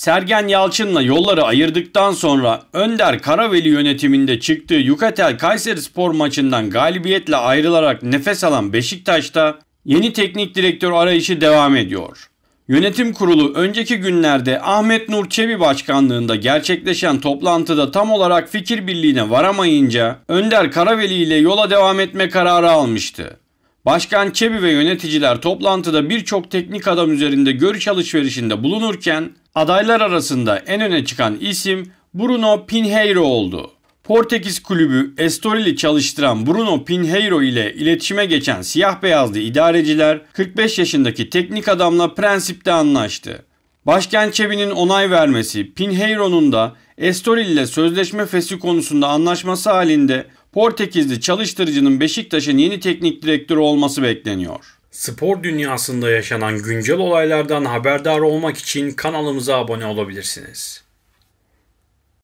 Sergen Yalçın'la yolları ayırdıktan sonra Önder Karaveli yönetiminde çıktığı Yukatel Kayseri Spor maçından galibiyetle ayrılarak nefes alan Beşiktaş'ta yeni teknik direktör arayışı devam ediyor. Yönetim kurulu önceki günlerde Ahmet Nur Çebi başkanlığında gerçekleşen toplantıda tam olarak fikir birliğine varamayınca Önder Karaveli ile yola devam etme kararı almıştı. Başkan Kebi ve yöneticiler toplantıda birçok teknik adam üzerinde görüş alışverişinde bulunurken adaylar arasında en öne çıkan isim Bruno Pinheiro oldu. Portekiz kulübü Estorili çalıştıran Bruno Pinheiro ile iletişime geçen siyah beyazlı idareciler 45 yaşındaki teknik adamla prensipte anlaştı. Başkan Çebi'nin onay vermesi Pinheiro'nun da Estoril ile sözleşme fesli konusunda anlaşması halinde Portekizli çalıştırıcının Beşiktaş'ın yeni teknik direktörü olması bekleniyor. Spor dünyasında yaşanan güncel olaylardan haberdar olmak için kanalımıza abone olabilirsiniz.